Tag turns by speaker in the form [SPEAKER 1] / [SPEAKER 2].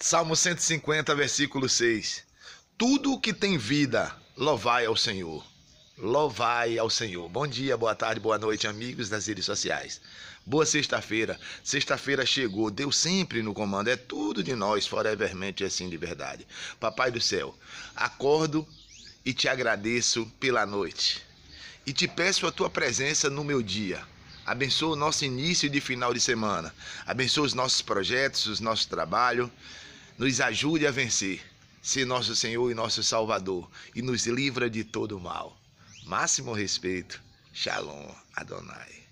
[SPEAKER 1] Salmo 150, versículo 6. Tudo o que tem vida, louvai ao Senhor. Louvai ao Senhor. Bom dia, boa tarde, boa noite, amigos das redes sociais. Boa sexta-feira. Sexta-feira chegou. Deus sempre no comando. É tudo de nós, forevermente assim de verdade. Papai do céu, acordo e te agradeço pela noite. E te peço a tua presença no meu dia Abençoa o nosso início e de final de semana. Abençoa os nossos projetos, os nosso trabalho. Nos ajude a vencer. Se nosso Senhor e nosso Salvador e nos livra de todo mal. Máximo respeito. Shalom Adonai.